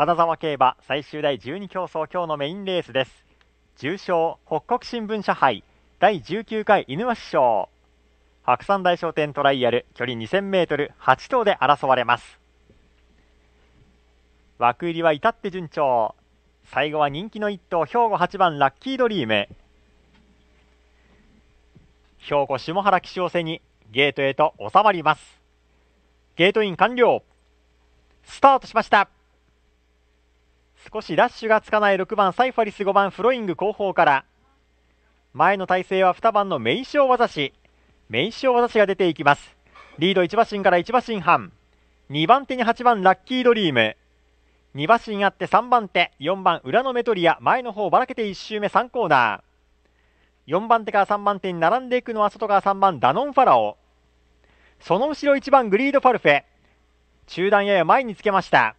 金沢競馬最終第12競争今日のメインレースです重賞北国新聞社杯第19回犬鷲賞白山大商店トライアル距離 2000m8 頭で争われます枠入りは至って順調最後は人気の1頭兵庫8番ラッキードリーム兵庫下原騎手を背にゲートへと収まりますゲートイン完了スタートしました少しラッシュがつかない6番サイファリス5番フロイング後方から前の体勢は2番の名勝技師名勝技師が出ていきますリード1馬身から1馬身半2番手に8番ラッキードリーム2馬身あって3番手4番裏のメトリア前の方ばらけて1周目3コーナー4番手から3番手に並んでいくのは外側3番ダノンファラオその後ろ1番グリードファルフェ中段やや前につけました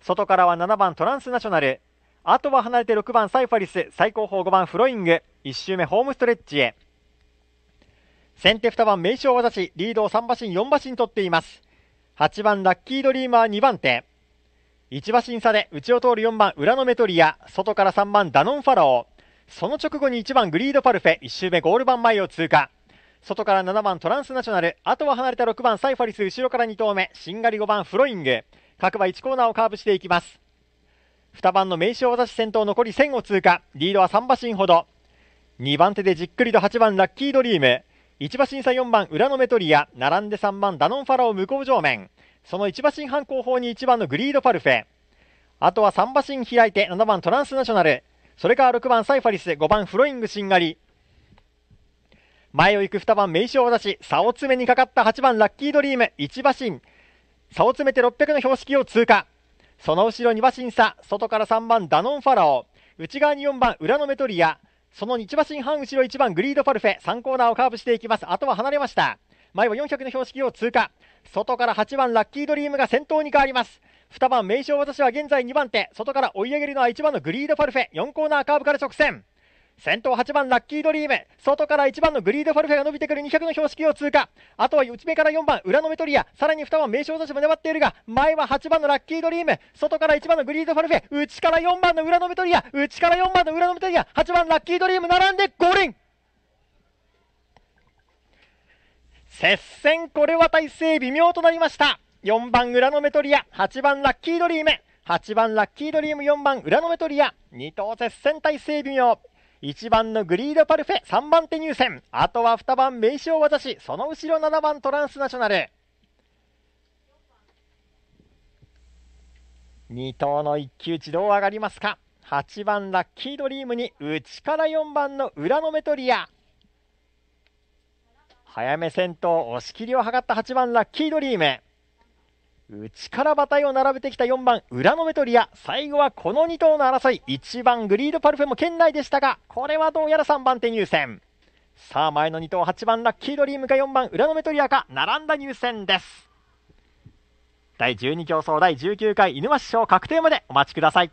外からは7番トランスナショナルあとは離れて6番サイファリス最高峰5番フロイング1周目ホームストレッチへ先手2番名称を出しリードを3馬身4馬身取っています8番ラッキードリーマー2番手1馬身差で内を通る4番裏のメトリア外から3番ダノンファローその直後に1番グリードパルフェ1周目ゴール板前を通過外から7番トランスナショナルあとは離れた6番サイファリス後ろから2頭目しんがり5番フロイング各馬1コーナーをカーブしていきます。2番の名称田市先頭残り1000を通過。リードは3馬身ほど。2番手でじっくりと8番ラッキードリーム。1馬身差4番裏のメトリア。並んで3番ダノンファラオ向こう上面。その1馬身半後方に1番のグリードパルフェ。あとは3馬身開いて7番トランスナショナル。それから6番サイファリス、5番フロイングしんがり。前を行く2番名称を出し、差を詰めにかかった8番ラッキードリーム、1馬身。差を詰めて600の標識を通過その後ろに馬審査外から3番ダノンファラオ内側に4番裏のメトリアその日馬新半後ろ1番グリードパルフェ3コーナーをカーブしていきますあとは離れました前は400の標識を通過外から8番ラッキードリームが先頭に変わります2番名称私は現在2番手外から追い上げるのは1番のグリードパルフェ4コーナーカーブから直線先頭8番ラッキードリーム外から1番のグリードファルフェが伸びてくる200の標識を通過あとは内目から4番裏のメトリアさらに2番名称差しも粘っているが前は8番のラッキードリーム外から1番のグリードファルフェ内から4番の裏のメトリア内から4番の裏のメトリア8番ラッキードリーム並んで5輪接戦これは体勢微妙となりました4番裏のメトリア8番ラッキードリーム8番ラッキードリーム4番裏のメトリア2等接戦体勢微妙1番のグリードパルフェ、3番手入選。あとは2番名称渡し、その後ろ7番トランスナショナル。2頭の一騎打ちどう上がりますか8番ラッキードリームに内から4番の裏のメトリア早め先頭押し切りを図った8番ラッキードリーム内から馬体を並べてきた4番、裏のメトリア。最後はこの2頭の争い。1番、グリードパルフェも圏内でしたが、これはどうやら3番手入選。さあ、前の2頭、8番、ラッキードリームか4番、裏のメトリアか、並んだ入選です。第12競争第19回犬橋賞確定までお待ちください。